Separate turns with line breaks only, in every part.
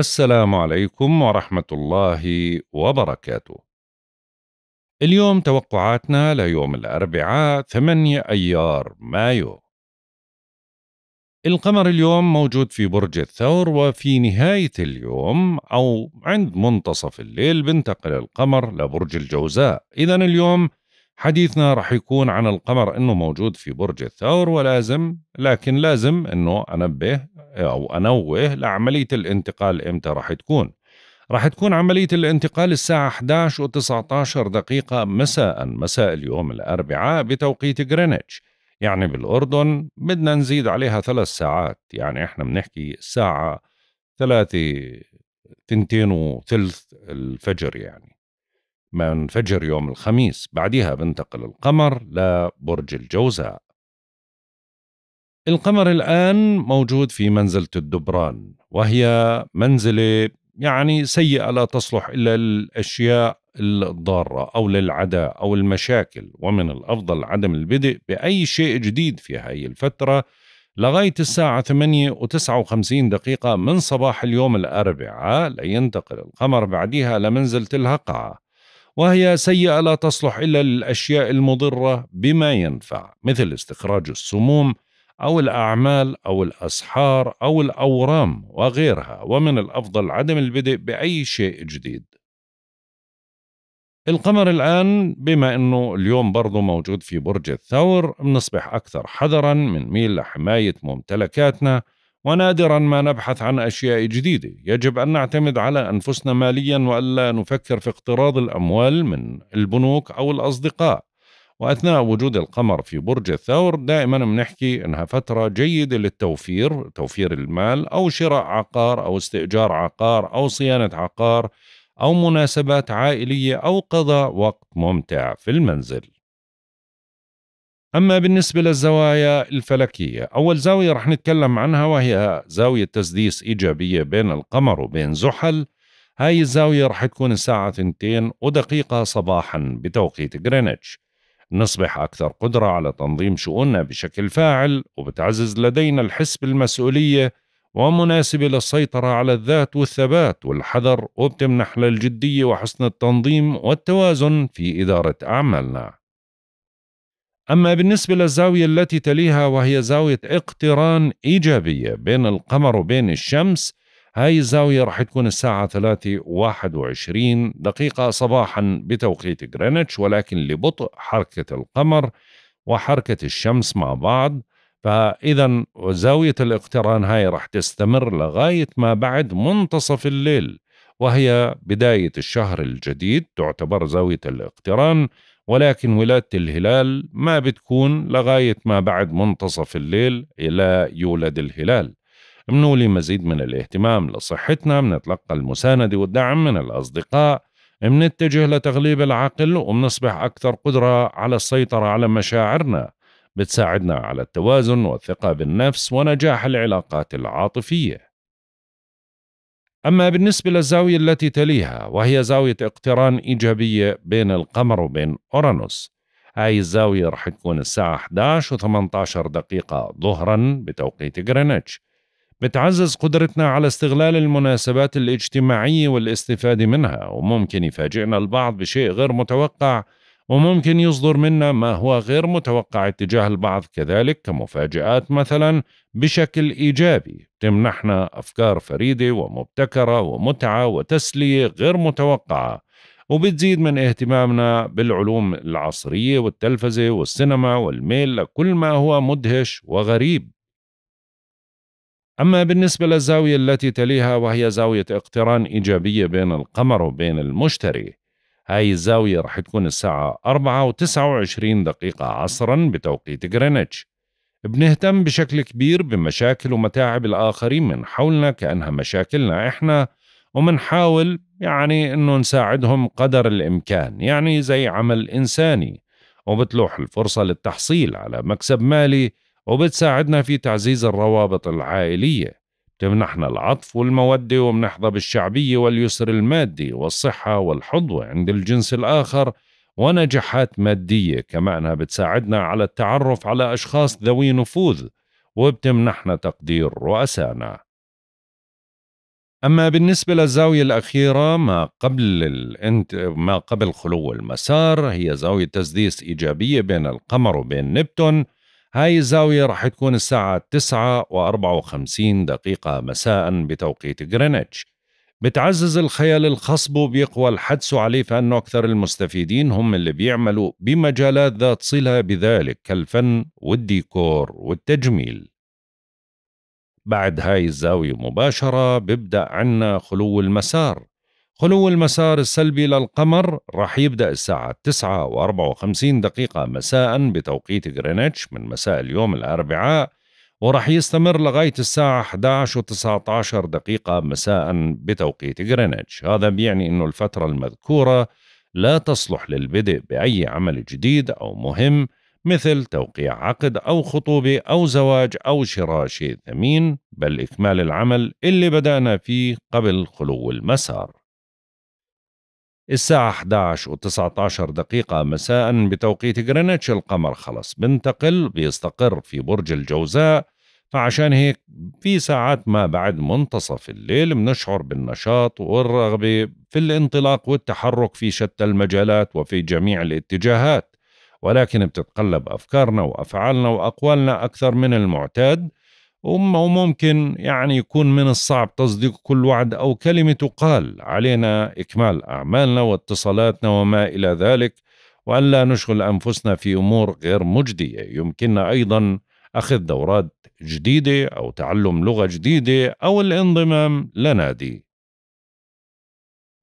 السلام عليكم ورحمة الله وبركاته. اليوم توقعاتنا ليوم الأربعاء 8 أيار مايو. القمر اليوم موجود في برج الثور وفي نهاية اليوم أو عند منتصف الليل بنتقل القمر لبرج الجوزاء، إذا اليوم حديثنا راح يكون عن القمر انه موجود في برج الثور ولازم لكن لازم انه انبه او انوه لعمليه الانتقال امتى راح تكون راح تكون عملية الانتقال الساعة 11 و19 دقيقة مساء مساء اليوم الأربعاء بتوقيت غرينتش يعني بالأردن بدنا نزيد عليها ثلاث ساعات يعني احنا بنحكي الساعة ثلاثة تنتين وثلث الفجر يعني ما ينفجر يوم الخميس بعدها بنتقل القمر لبرج الجوزاء القمر الآن موجود في منزلة الدبران وهي منزلة يعني سيئة لا تصلح إلا للأشياء الضارة أو للعداء أو المشاكل ومن الأفضل عدم البدء بأي شيء جديد في هاي الفترة لغاية الساعة 8 و59 دقيقة من صباح اليوم الأربعاء لينتقل القمر بعدها لمنزلة الهقعة وهي سيئة لا تصلح إلا للأشياء المضرة بما ينفع مثل استخراج السموم أو الأعمال أو الأسحار أو الأورام وغيرها ومن الأفضل عدم البدء بأي شيء جديد القمر الآن بما أنه اليوم برضه موجود في برج الثور بنصبح أكثر حذرا من ميل لحماية ممتلكاتنا ونادرا ما نبحث عن اشياء جديده يجب ان نعتمد على انفسنا ماليا والا نفكر في اقتراض الاموال من البنوك او الاصدقاء واثناء وجود القمر في برج الثور دائما بنحكي انها فتره جيده للتوفير توفير المال او شراء عقار او استئجار عقار او صيانه عقار او مناسبات عائليه او قضاء وقت ممتع في المنزل أما بالنسبة للزوايا الفلكية أول زاوية رح نتكلم عنها وهي زاوية تسديس إيجابية بين القمر وبين زحل هاي الزاوية رح تكون الساعة ثنتين ودقيقة صباحا بتوقيت غرينتش نصبح أكثر قدرة على تنظيم شؤوننا بشكل فاعل وبتعزز لدينا الحس بالمسؤولية ومناسبة للسيطرة على الذات والثبات والحذر وبتمنح للجدية وحسن التنظيم والتوازن في إدارة أعمالنا أما بالنسبة للزاوية التي تليها وهي زاوية اقتران إيجابية بين القمر وبين الشمس هاي الزاوية رح تكون الساعة 3 21 دقيقة صباحا بتوقيت غرينتش ولكن لبطء حركة القمر وحركة الشمس مع بعض فإذا زاوية الاقتران هاي رح تستمر لغاية ما بعد منتصف الليل وهي بداية الشهر الجديد تعتبر زاوية الاقتران ولكن ولادة الهلال ما بتكون لغاية ما بعد منتصف الليل إلى يولد الهلال منولي مزيد من الاهتمام لصحتنا منتلقى المساندة والدعم من الأصدقاء منتجه لتغليب العقل ومنصبح أكثر قدرة على السيطرة على مشاعرنا بتساعدنا على التوازن والثقة بالنفس ونجاح العلاقات العاطفية أما بالنسبة للزاوية التي تليها وهي زاوية اقتران إيجابية بين القمر وبين أورانوس هاي الزاوية رح تكون الساعة 11 و 18 دقيقة ظهرا بتوقيت غرينتش بتعزز قدرتنا على استغلال المناسبات الاجتماعية والاستفادة منها وممكن يفاجئنا البعض بشيء غير متوقع وممكن يصدر منا ما هو غير متوقع اتجاه البعض كذلك كمفاجآت مثلا بشكل إيجابي تمنحنا أفكار فريدة ومبتكرة ومتعة وتسلية غير متوقعة وبتزيد من اهتمامنا بالعلوم العصرية والتلفزة والسينما والميل لكل ما هو مدهش وغريب أما بالنسبة للزاوية التي تليها وهي زاوية اقتران إيجابية بين القمر وبين المشتري هاي الزاوية رح تكون الساعة أربعة وتسعة وعشرين دقيقة عصرا بتوقيت غرينتش بنهتم بشكل كبير بمشاكل ومتاعب الآخرين من حولنا كأنها مشاكلنا إحنا ومنحاول يعني إنه نساعدهم قدر الإمكان يعني زي عمل إنساني وبتلوح الفرصة للتحصيل على مكسب مالي وبتساعدنا في تعزيز الروابط العائلية تمنحنا العطف والمودة ومنحظى بالشعبية واليسر المادي والصحة والحظوة عند الجنس الآخر ونجاحات مادية كما أنها بتساعدنا على التعرف على أشخاص ذوي نفوذ وبتمنحنا تقدير رؤسانا أما بالنسبة للزاوية الأخيرة ما قبل الانت... ما قبل خلو المسار هي زاوية تسديس إيجابية بين القمر وبين نبتون هاي الزاوية راح تكون الساعة 9 و54 دقيقة مساء بتوقيت غرينتش بتعزز الخيال الخصب وبيقوى الحدس عليه فإنه أكثر المستفيدين هم اللي بيعملوا بمجالات ذات صلة بذلك كالفن والديكور والتجميل بعد هاي الزاوية مباشرة بيبدأ عنا خلو المسار خلو المسار السلبي للقمر راح يبدأ الساعة 9 و54 دقيقة مساء بتوقيت غرينتش من مساء اليوم الأربعاء وراح يستمر لغاية الساعة 11 و19 دقيقة مساء بتوقيت غرينتش هذا بيعني أنه الفترة المذكورة لا تصلح للبدء بأي عمل جديد أو مهم مثل توقيع عقد أو خطوبة أو زواج أو شراء شيء ثمين بل إكمال العمل اللي بدأنا فيه قبل خلو المسار الساعة 11 و19 دقيقة مساء بتوقيت جرينتش القمر خلص بنتقل بيستقر في برج الجوزاء فعشان هيك في ساعات ما بعد منتصف الليل بنشعر بالنشاط والرغبة في الانطلاق والتحرك في شتى المجالات وفي جميع الاتجاهات ولكن بتتقلب أفكارنا وأفعالنا وأقوالنا أكثر من المعتاد وممكن يعني يكون من الصعب تصديق كل وعد أو كلمة تقال علينا إكمال أعمالنا واتصالاتنا وما إلى ذلك وألا نشغل أنفسنا في أمور غير مجدية يمكننا أيضا أخذ دورات جديدة أو تعلم لغة جديدة أو الانضمام لنادي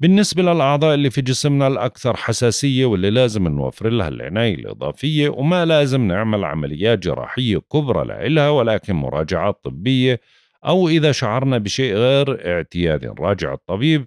بالنسبة للأعضاء اللي في جسمنا الأكثر حساسية واللي لازم نوفر لها العناية الإضافية وما لازم نعمل عمليات جراحية كبرى لإلها ولكن مراجعات طبية أو إذا شعرنا بشيء غير اعتيادي نراجع الطبيب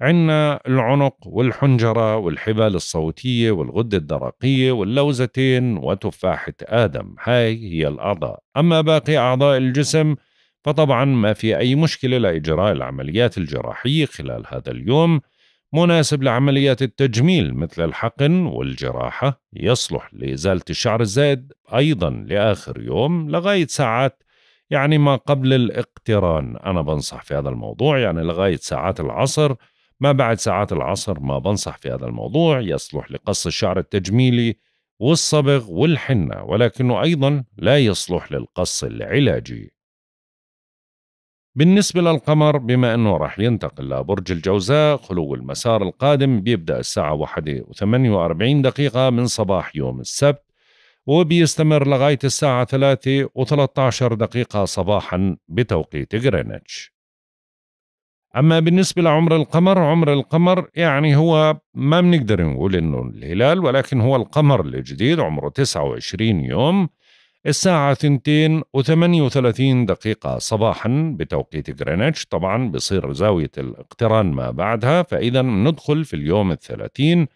عنا العنق والحنجرة والحبال الصوتية والغدة الدرقية واللوزتين وتفاحة آدم هاي هي الأعضاء أما باقي أعضاء الجسم فطبعا ما في أي مشكلة لإجراء العمليات الجراحية خلال هذا اليوم مناسب لعمليات التجميل مثل الحقن والجراحة يصلح لإزالة الشعر الزائد أيضا لآخر يوم لغاية ساعات يعني ما قبل الاقتران أنا بنصح في هذا الموضوع يعني لغاية ساعات العصر ما بعد ساعات العصر ما بنصح في هذا الموضوع يصلح لقص الشعر التجميلي والصبغ والحنة ولكنه أيضا لا يصلح للقص العلاجي بالنسبة للقمر بما أنه راح ينتقل لبرج الجوزاء خلو المسار القادم بيبدأ الساعة 1 48 دقيقة من صباح يوم السبت وبيستمر لغاية الساعة 3 و13 دقيقة صباحا بتوقيت غرينتش أما بالنسبة لعمر القمر عمر القمر يعني هو ما بنقدر نقول إنه الهلال ولكن هو القمر الجديد عمره 29 يوم الساعة 2:38 دقيقة صباحا بتوقيت غرينتش طبعا بصير زاوية الاقتران ما بعدها فإذا ندخل في اليوم الثلاثين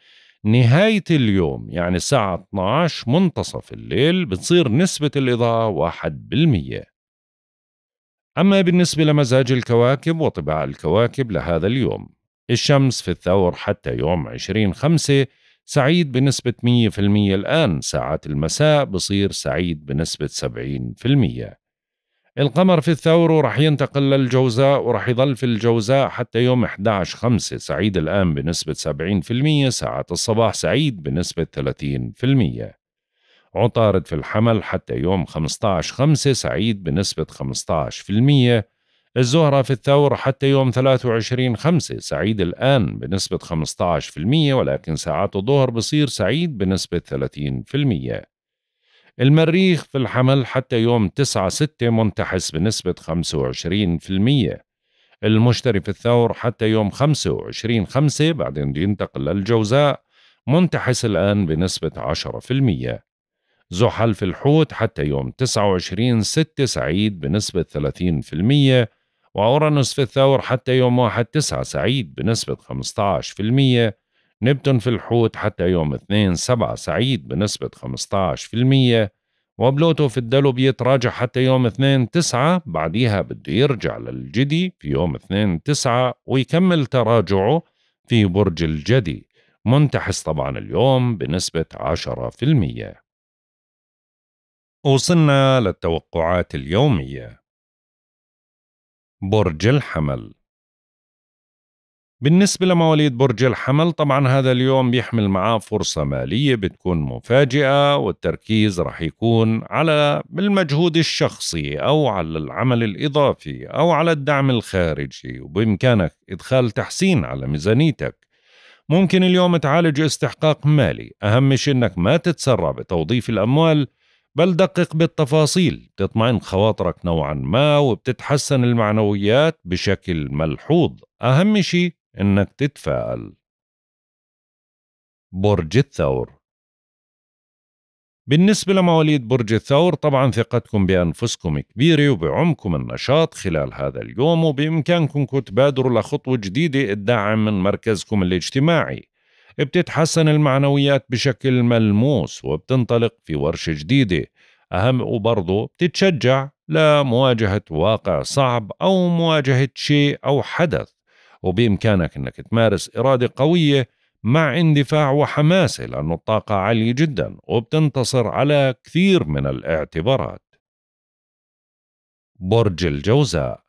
نهاية اليوم يعني الساعة 12 منتصف الليل بتصير نسبة الإضاءة 1% أما بالنسبة لمزاج الكواكب وطباع الكواكب لهذا اليوم الشمس في الثور حتى يوم 20 خمسة سعيد بنسبة 100% الآن ساعات المساء بصير سعيد بنسبة 70% القمر في الثور ورح ينتقل للجوزاء ورح يظل في الجوزاء حتى يوم 11 5 سعيد الآن بنسبة 70% ساعات الصباح سعيد بنسبة 30% عطارد في الحمل حتى يوم 15 5 سعيد بنسبة 15% الزهرة في الثور حتى يوم 23 خمسة سعيد الآن بنسبة 15% ولكن ساعات الظهر بصير سعيد بنسبة 30% المريخ في الحمل حتى يوم 9 ستة منتحس بنسبة 25% المشتري في الثور حتى يوم 25 خمسة بعدين ينتقل للجوزاء منتحس الآن بنسبة 10% زحل في الحوت حتى يوم 29 6 سعيد بنسبة المية وأورانوس في الثور حتى يوم 1 9 سعيد بنسبة 15% نبتون في الحوت حتى يوم 2 7 سعيد بنسبة 15% وبلوتو في الدلو بيتراجع حتى يوم 2 9 بعديها بده يرجع للجدي في يوم 2 9 ويكمل تراجعه في برج الجدي منتحس طبعا اليوم بنسبة 10% وصلنا للتوقعات اليوميه برج الحمل بالنسبة لمواليد برج الحمل طبعا هذا اليوم بيحمل معاه فرصة مالية بتكون مفاجئة والتركيز رح يكون على المجهود الشخصي أو على العمل الإضافي أو على الدعم الخارجي وبإمكانك إدخال تحسين على ميزانيتك ممكن اليوم تعالج استحقاق مالي أهم شيء أنك ما تتسرع بتوظيف الأموال بل دقق بالتفاصيل بتطمئن خواطرك نوعا ما وبتتحسن المعنويات بشكل ملحوظ أهم شيء إنك تتفائل برج الثور بالنسبة لمواليد برج الثور طبعا ثقتكم بأنفسكم كبيرة وبعمكم النشاط خلال هذا اليوم وبإمكانكم تبادروا لخطوة جديدة الدعم من مركزكم الاجتماعي بتتحسن المعنويات بشكل ملموس وبتنطلق في ورشة جديدة أهم وبرضه بتتشجع لمواجهة واقع صعب أو مواجهة شيء أو حدث وبإمكانك أنك تمارس إرادة قوية مع اندفاع وحماسة لأن الطاقة عالية جدا وبتنتصر على كثير من الاعتبارات برج الجوزاء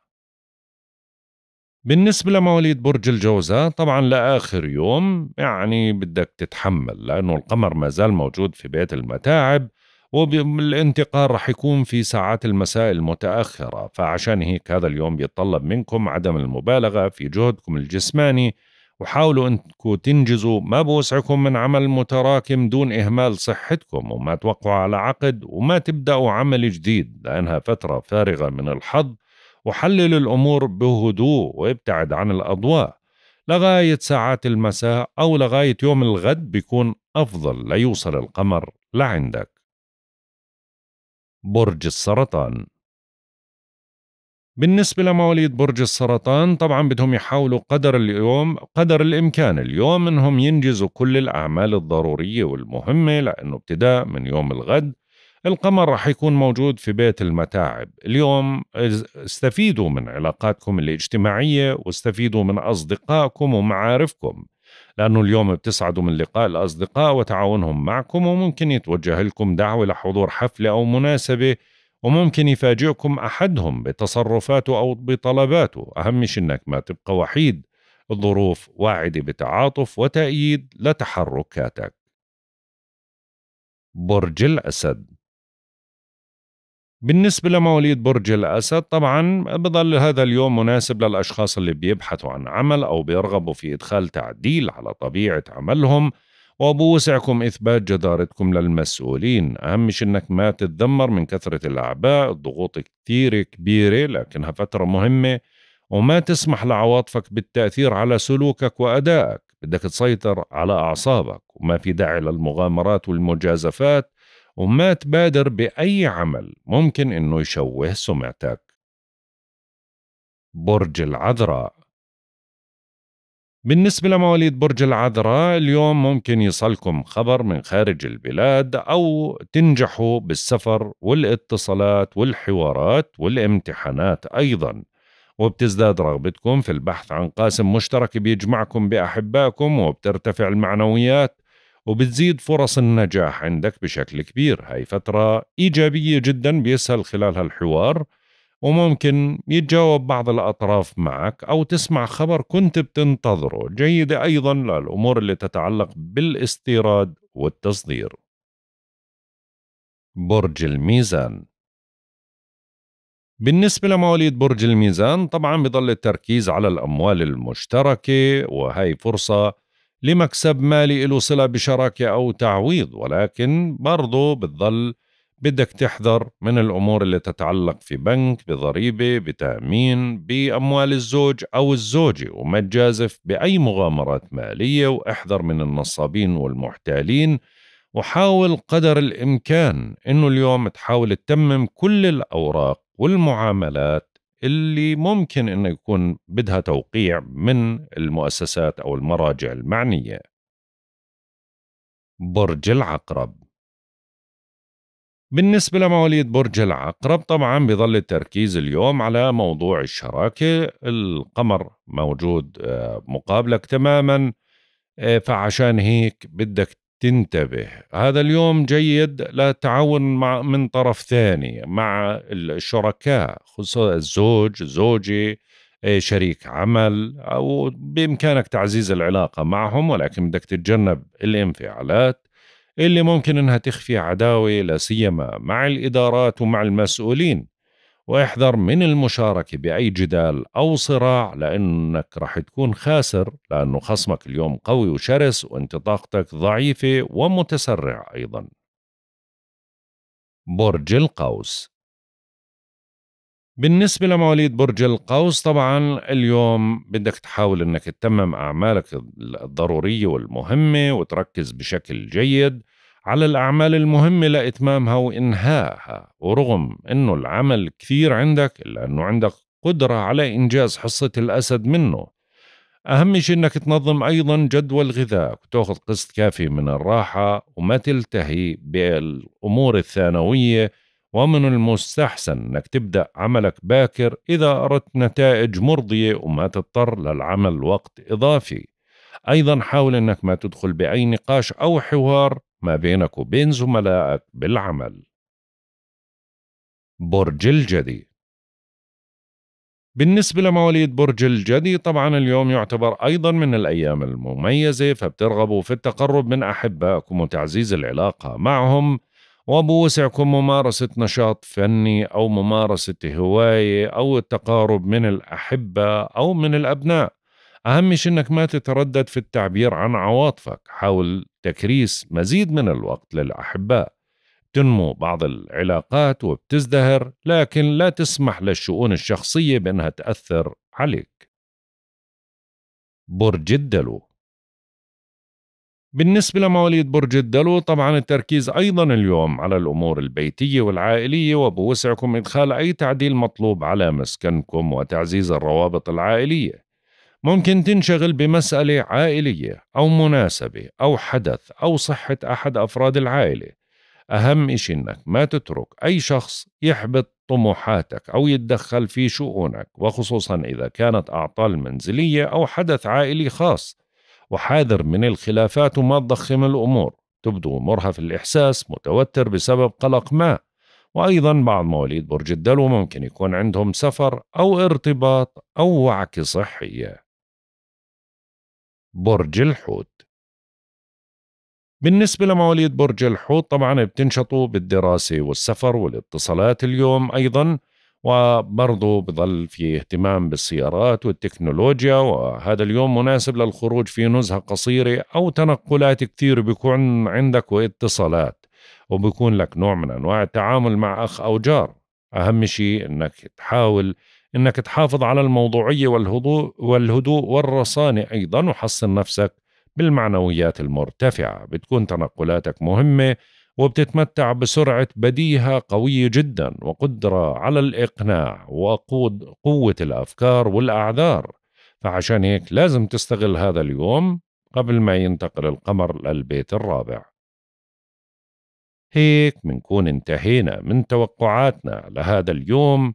بالنسبة لمواليد برج الجوزاء طبعا لآخر يوم يعني بدك تتحمل لأنه القمر ما زال موجود في بيت المتاعب والانتقال رح يكون في ساعات المساء المتأخرة فعشان هيك هذا اليوم بيتطلب منكم عدم المبالغة في جهدكم الجسماني وحاولوا انكم تنجزوا ما بوسعكم من عمل متراكم دون اهمال صحتكم وما توقعوا على عقد وما تبداوا عمل جديد لانها فتره فارغه من الحظ وحلل الأمور بهدوء وابتعد عن الأضواء لغاية ساعات المساء أو لغاية يوم الغد بيكون أفضل ليوصل القمر لعندك برج السرطان بالنسبة لمواليد برج السرطان طبعا بدهم يحاولوا قدر اليوم قدر الإمكان اليوم إنهم ينجزوا كل الأعمال الضرورية والمهمة لأنه ابتداء من يوم الغد القمر رح يكون موجود في بيت المتاعب اليوم استفيدوا من علاقاتكم الاجتماعية واستفيدوا من أصدقائكم ومعارفكم لأنه اليوم بتسعدوا من لقاء الأصدقاء وتعاونهم معكم وممكن يتوجه لكم دعوة لحضور حفلة أو مناسبة وممكن يفاجئكم أحدهم بتصرفاته أو بطلباته أهم شيء أنك ما تبقى وحيد الظروف واعدة بتعاطف وتأييد لتحركاتك برج الأسد بالنسبة لمواليد برج الأسد طبعا بضل هذا اليوم مناسب للأشخاص اللي بيبحثوا عن عمل أو بيرغبوا في إدخال تعديل على طبيعة عملهم وبوسعكم إثبات جدارتكم للمسؤولين أهم شيء أنك ما تتذمر من كثرة الأعباء الضغوط كثير كبيرة لكنها فترة مهمة وما تسمح لعواطفك بالتأثير على سلوكك وأدائك بدك تسيطر على أعصابك وما في داعي للمغامرات والمجازفات وما تبادر بأي عمل ممكن إنه يشوه سمعتك برج العذراء بالنسبة لمواليد برج العذراء اليوم ممكن يصلكم خبر من خارج البلاد أو تنجحوا بالسفر والاتصالات والحوارات والامتحانات أيضاً وبتزداد رغبتكم في البحث عن قاسم مشترك بيجمعكم بأحبائكم وبترتفع المعنويات وبتزيد فرص النجاح عندك بشكل كبير هاي فترة إيجابية جدا بيسهل خلالها الحوار وممكن يتجاوب بعض الأطراف معك أو تسمع خبر كنت بتنتظره جيدة أيضا للأمور اللي تتعلق بالاستيراد والتصدير برج الميزان بالنسبة لمواليد برج الميزان طبعا بضل التركيز على الأموال المشتركة وهي فرصة لمكسب مالي له صلة بشراكة أو تعويض ولكن برضه بتضل بدك تحذر من الأمور اللي تتعلق في بنك بضريبة بتأمين بأموال الزوج أو الزوجة وما تجازف بأي مغامرات مالية واحذر من النصابين والمحتالين وحاول قدر الإمكان إنه اليوم تحاول تتمم كل الأوراق والمعاملات اللي ممكن انه يكون بدها توقيع من المؤسسات او المراجع المعنيه. برج العقرب بالنسبة لمواليد برج العقرب طبعا بظل التركيز اليوم على موضوع الشراكة القمر موجود آه، مقابلك تماما آه، فعشان هيك بدك تنتبه هذا اليوم جيد للتعاون مع من طرف ثاني مع الشركاء خصوصا الزوج زوجي شريك عمل أو بإمكانك تعزيز العلاقة معهم ولكن بدك تتجنب الانفعالات اللي ممكن انها تخفي عداوه لا سيما مع الادارات ومع المسؤولين واحذر من المشاركة بأي جدال أو صراع لأنك رح تكون خاسر لأنه خصمك اليوم قوي وشرس وانت طاقتك ضعيفة ومتسرع أيضا برج القوس بالنسبة لمواليد برج القوس طبعا اليوم بدك تحاول انك تتمم اعمالك الضرورية والمهمة وتركز بشكل جيد على الأعمال المهمة لإتمامها وإنهائها ورغم أنه العمل كثير عندك إلا أنه عندك قدرة على إنجاز حصة الأسد منه أهم شيء أنك تنظم أيضا جدول غذائك وتأخذ قسط كافي من الراحة وما تلتهي بالأمور الثانوية ومن المستحسن أنك تبدأ عملك باكر إذا أردت نتائج مرضية وما تضطر للعمل وقت إضافي أيضا حاول أنك ما تدخل بأي نقاش أو حوار ما بينك وبين زملائك بالعمل برج الجدي بالنسبة لمواليد برج الجدي طبعا اليوم يعتبر أيضا من الأيام المميزة فبترغبوا في التقرب من أحبائكم وتعزيز العلاقة معهم وبوسعكم ممارسة نشاط فني أو ممارسة هواية أو التقارب من الأحبة أو من الأبناء أهم شيء إنك ما تتردد في التعبير عن عواطفك حاول تكريس مزيد من الوقت للأحباء تنمو بعض العلاقات وبتزدهر لكن لا تسمح للشؤون الشخصية بأنها تأثر عليك برج الدلو بالنسبة لمواليد برج الدلو طبعا التركيز أيضا اليوم على الأمور البيتية والعائلية وبوسعكم إدخال أي تعديل مطلوب على مسكنكم وتعزيز الروابط العائلية ممكن تنشغل بمسألة عائلية أو مناسبة أو حدث أو صحة أحد أفراد العائلة أهم إشي إنك ما تترك أي شخص يحبط طموحاتك أو يتدخل في شؤونك وخصوصا إذا كانت أعطال منزلية أو حدث عائلي خاص وحاذر من الخلافات وما تضخم الأمور تبدو مرهف الإحساس متوتر بسبب قلق ما وأيضا بعض مواليد برج الدلو ممكن يكون عندهم سفر أو ارتباط أو وعكة صحية برج الحوت بالنسبة لمواليد برج الحوت طبعا بتنشطوا بالدراسة والسفر والاتصالات اليوم أيضا وبرضه بظل في اهتمام بالسيارات والتكنولوجيا وهذا اليوم مناسب للخروج في نزهة قصيرة أو تنقلات كثير بيكون عندك واتصالات وبيكون لك نوع من أنواع التعامل مع أخ أو جار أهم شيء أنك تحاول انك تحافظ على الموضوعيه والهدوء والهدوء والرصانه ايضا وحصن نفسك بالمعنويات المرتفعه بتكون تنقلاتك مهمه وبتتمتع بسرعه بديهه قويه جدا وقدره على الاقناع وقوه الافكار والاعذار فعشان هيك لازم تستغل هذا اليوم قبل ما ينتقل القمر للبيت الرابع هيك منكون انتهينا من توقعاتنا لهذا اليوم